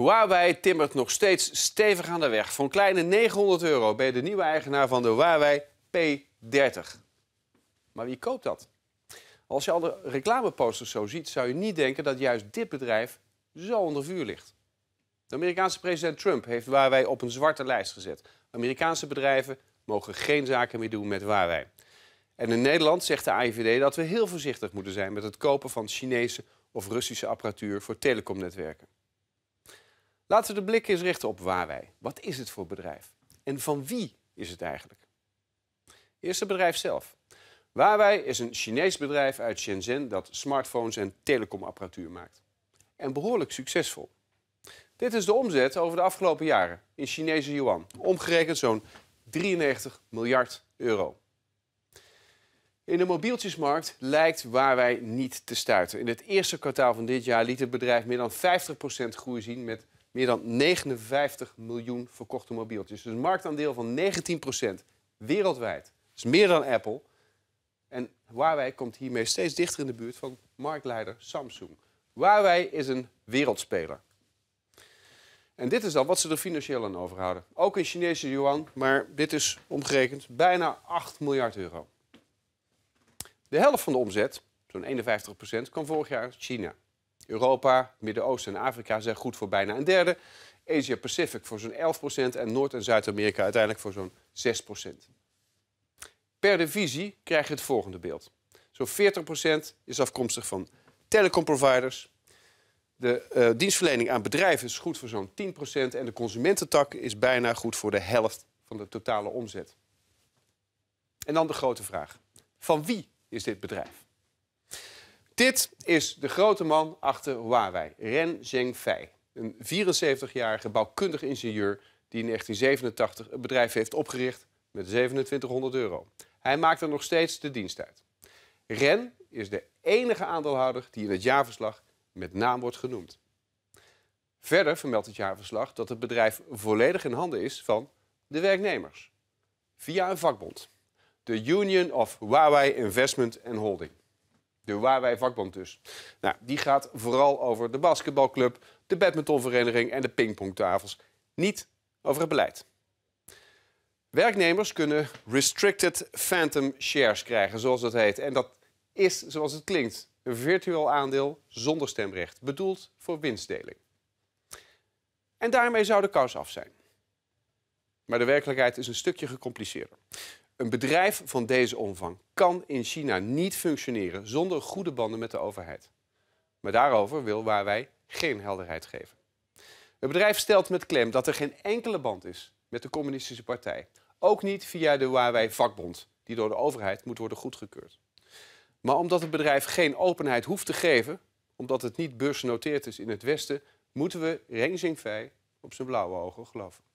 Huawei timmert nog steeds stevig aan de weg. Voor een kleine 900 euro ben je de nieuwe eigenaar van de Huawei P30. Maar wie koopt dat? Als je al de reclameposters zo ziet, zou je niet denken dat juist dit bedrijf zo onder vuur ligt. De Amerikaanse president Trump heeft Huawei op een zwarte lijst gezet. Amerikaanse bedrijven mogen geen zaken meer doen met Huawei. En in Nederland zegt de AIVD dat we heel voorzichtig moeten zijn met het kopen van Chinese of Russische apparatuur voor telecomnetwerken. Laten we de blik eens richten op Huawei. Wat is het voor bedrijf? En van wie is het eigenlijk? Eerst het bedrijf zelf. Huawei is een Chinees bedrijf uit Shenzhen dat smartphones en telecomapparatuur maakt. En behoorlijk succesvol. Dit is de omzet over de afgelopen jaren in Chinese yuan, omgerekend zo'n 93 miljard euro. In de mobieltjesmarkt lijkt Huawei niet te stuiten. In het eerste kwartaal van dit jaar liet het bedrijf meer dan 50% groei zien met meer dan 59 miljoen verkochte mobieltjes. Dus een marktaandeel van 19% wereldwijd. Dat is meer dan Apple. En Huawei komt hiermee steeds dichter in de buurt van marktleider Samsung. Huawei is een wereldspeler. En dit is dan wat ze er financieel aan overhouden. Ook in Chinese yuan, maar dit is omgerekend bijna 8 miljard euro. De helft van de omzet, zo'n 51 kwam vorig jaar uit China. Europa, Midden-Oosten en Afrika zijn goed voor bijna een derde. Asia-Pacific voor zo'n 11 en Noord- en Zuid-Amerika uiteindelijk voor zo'n 6 Per divisie krijg je het volgende beeld. Zo'n 40 is afkomstig van telecomproviders. De eh, dienstverlening aan bedrijven is goed voor zo'n 10 en de consumententak is bijna goed voor de helft van de totale omzet. En dan de grote vraag. Van wie is dit bedrijf? Dit is de grote man achter Huawei, Ren Zhengfei. Een 74-jarige bouwkundig ingenieur die in 1987 het bedrijf heeft opgericht met 2700 euro. Hij maakt er nog steeds de dienst uit. Ren is de enige aandeelhouder die in het jaarverslag met naam wordt genoemd. Verder vermeldt het jaarverslag dat het bedrijf volledig in handen is van de werknemers. Via een vakbond. De Union of Huawei Investment and Holding. De Huawei vakbond dus. Nou, die gaat vooral over de basketbalclub, de badmintonvereniging en de pingpongtafels. Niet over het beleid. Werknemers kunnen restricted phantom shares krijgen, zoals dat heet. En dat is, zoals het klinkt, een virtueel aandeel zonder stemrecht, bedoeld voor winstdeling. En daarmee zou de kous af zijn. Maar de werkelijkheid is een stukje gecompliceerder. Een bedrijf van deze omvang kan in China niet functioneren zonder goede banden met de overheid. Maar daarover wil waar wij geen helderheid geven. Het bedrijf stelt met klem dat er geen enkele band is met de Communistische Partij. Ook niet via de Huawei-vakbond, die door de overheid moet worden goedgekeurd. Maar omdat het bedrijf geen openheid hoeft te geven, omdat het niet beursgenoteerd is in het Westen, moeten we Reng Xingfei op zijn blauwe ogen geloven.